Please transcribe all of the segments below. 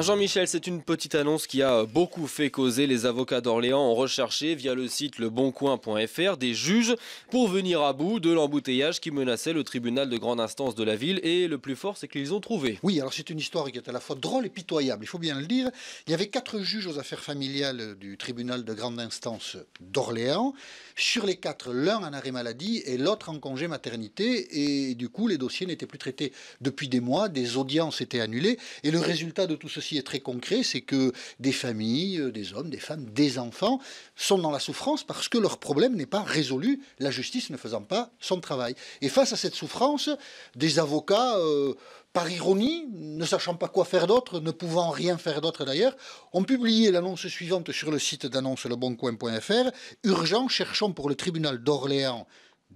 Jean-Michel, c'est une petite annonce qui a euh, beaucoup fait causer. Les avocats d'Orléans ont recherché via le site leboncoin.fr des juges pour venir à bout de l'embouteillage qui menaçait le tribunal de grande instance de la ville. Et le plus fort, c'est qu'ils ont trouvé. Oui, alors c'est une histoire qui est à la fois drôle et pitoyable, il faut bien le dire. Il y avait quatre juges aux affaires familiales du tribunal de grande instance d'Orléans. Sur les quatre, l'un en arrêt maladie et l'autre en congé maternité. Et du coup, les dossiers n'étaient plus traités depuis des mois, des audiences étaient annulées. Et le résultat de tout ce ceci est très concret, c'est que des familles, euh, des hommes, des femmes, des enfants sont dans la souffrance parce que leur problème n'est pas résolu, la justice ne faisant pas son travail. Et face à cette souffrance, des avocats, euh, par ironie, ne sachant pas quoi faire d'autre, ne pouvant rien faire d'autre d'ailleurs, ont publié l'annonce suivante sur le site leboncoin.fr Urgent, cherchons pour le tribunal d'Orléans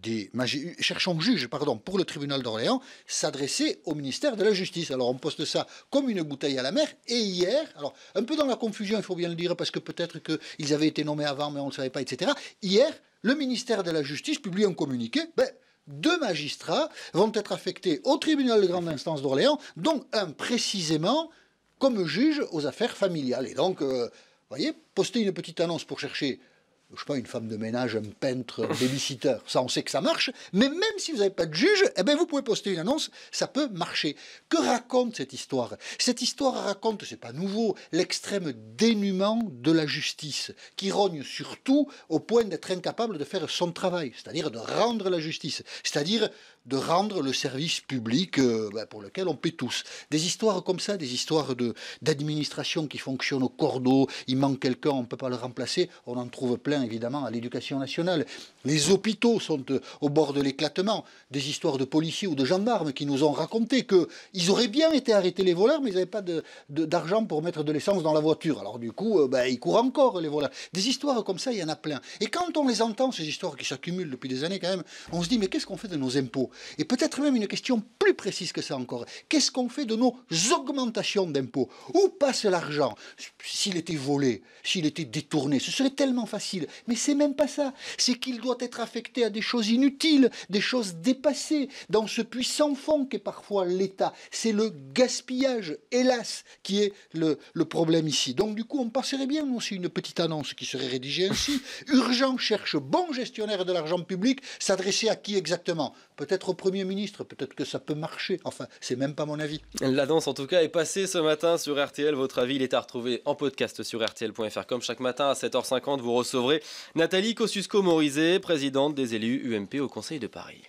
des cherchons juge, pardon, pour le tribunal d'Orléans s'adresser au ministère de la Justice. Alors on poste ça comme une bouteille à la mer. Et hier, alors un peu dans la confusion, il faut bien le dire, parce que peut-être qu'ils avaient été nommés avant, mais on ne savait pas, etc. Hier, le ministère de la Justice publie un communiqué. Ben, deux magistrats vont être affectés au tribunal de grande instance d'Orléans, donc un précisément comme juge aux affaires familiales. Et donc, euh, vous voyez, poster une petite annonce pour chercher je sais pas, une femme de ménage, un peintre, un babysitter. Ça, on sait que ça marche. Mais même si vous n'avez pas de juge, eh ben, vous pouvez poster une annonce, ça peut marcher. Que raconte cette histoire Cette histoire raconte, c'est pas nouveau, l'extrême dénuement de la justice, qui rogne surtout au point d'être incapable de faire son travail, c'est-à-dire de rendre la justice, c'est-à-dire de rendre le service public euh, ben, pour lequel on paie tous. Des histoires comme ça, des histoires de d'administration qui fonctionne au cordeau, il manque quelqu'un, on ne peut pas le remplacer, on en trouve plein évidemment à l'éducation nationale. Les hôpitaux sont euh, au bord de l'éclatement. Des histoires de policiers ou de gendarmes qui nous ont raconté qu'ils auraient bien été arrêtés les voleurs, mais ils n'avaient pas d'argent pour mettre de l'essence dans la voiture. Alors du coup, euh, ben, ils courent encore les voleurs. Des histoires comme ça, il y en a plein. Et quand on les entend, ces histoires qui s'accumulent depuis des années quand même, on se dit mais qu'est-ce qu'on fait de nos impôts Et peut-être même une question plus précise que ça encore. Qu'est-ce qu'on fait de nos augmentations d'impôts Où passe l'argent S'il était volé, s'il était détourné, ce serait tellement facile. Mais c'est même pas ça. C'est qu'il doit être affecté à des choses inutiles, des choses dépassées, dans ce puissant fonds fond qu'est parfois l'État. C'est le gaspillage, hélas, qui est le, le, problème ici. Donc du coup, on passerait bien aussi une petite annonce qui serait rédigée ainsi. Urgent cherche bon gestionnaire de l'argent public, s'adresser à qui exactement Peut-être au Premier ministre, peut-être que ça peut marcher. Enfin, c'est même pas mon avis. L'annonce en tout cas est passée ce matin sur RTL. Votre avis, il est à retrouver en podcast sur rtl.fr. Comme chaque matin à 7h50, vous recevrez Nathalie Kosciusko-Morizet, présidente des élus UMP au Conseil de Paris.